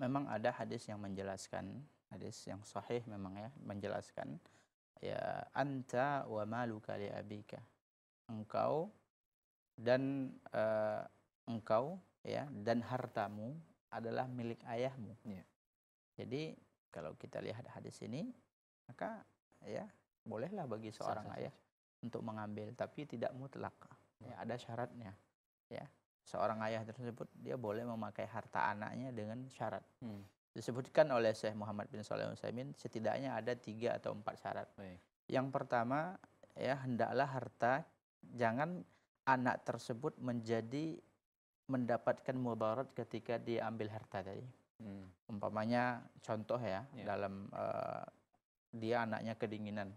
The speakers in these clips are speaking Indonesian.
memang ada hadis yang menjelaskan hadis yang sahih memang ya menjelaskan ya anta wa maluka li abika engkau dan uh, engkau ya dan hartamu adalah milik ayahmu ya. jadi kalau kita lihat hadis ini maka ya bolehlah bagi seorang sah, ayah untuk mengambil tapi tidak mutlak ya, ya. ada syaratnya ya seorang ayah tersebut dia boleh memakai harta anaknya dengan syarat. Hmm. Disebutkan oleh Syekh Muhammad bin Saleh Utsaimin setidaknya ada tiga atau empat syarat. Baik. Yang pertama ya hendaklah harta jangan anak tersebut menjadi mendapatkan mubarat ketika diambil harta tadi. Hmm. Umpamanya contoh ya yeah. dalam uh, dia anaknya kedinginan,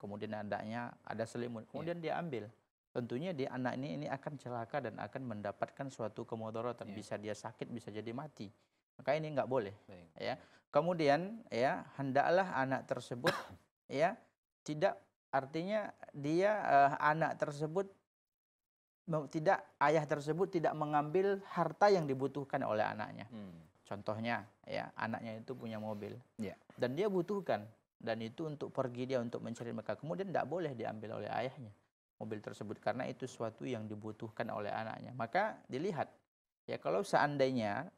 kemudian anaknya ada selimut, kemudian yeah. dia ambil tentunya di anak ini ini akan celaka dan akan mendapatkan suatu kemudaratan yeah. bisa dia sakit bisa jadi mati maka ini nggak boleh Baik. ya kemudian ya hendaklah anak tersebut ya tidak artinya dia uh, anak tersebut tidak ayah tersebut tidak mengambil harta yang dibutuhkan oleh anaknya hmm. contohnya ya anaknya itu punya mobil yeah. dan dia butuhkan dan itu untuk pergi dia untuk mencari maka kemudian tidak boleh diambil oleh ayahnya mobil tersebut karena itu suatu yang dibutuhkan oleh anaknya. Maka dilihat ya kalau seandainya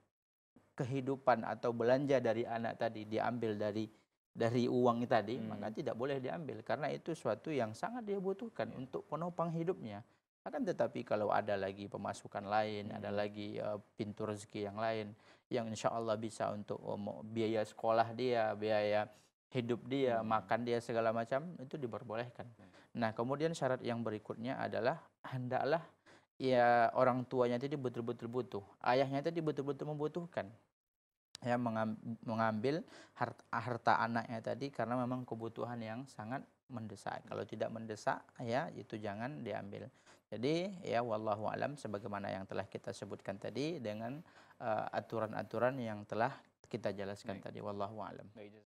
kehidupan atau belanja dari anak tadi diambil dari dari uang tadi hmm. maka tidak boleh diambil karena itu suatu yang sangat dia butuhkan hmm. untuk penopang hidupnya. Akan tetapi kalau ada lagi pemasukan lain, hmm. ada lagi uh, pintu rezeki yang lain yang insya Allah bisa untuk um, biaya sekolah dia, biaya hidup dia, hmm. makan dia segala macam itu diperbolehkan. Hmm. Nah, kemudian syarat yang berikutnya adalah hendaklah ya orang tuanya tadi betul-betul butuh, ayahnya tadi betul-betul membutuhkan ya mengambil harta, harta anaknya tadi karena memang kebutuhan yang sangat mendesak. Kalau tidak mendesak ya itu jangan diambil. Jadi ya wallahu alam sebagaimana yang telah kita sebutkan tadi dengan eh, aturan-aturan uh, yang telah kita jelaskan Baik. tadi wallahu alam.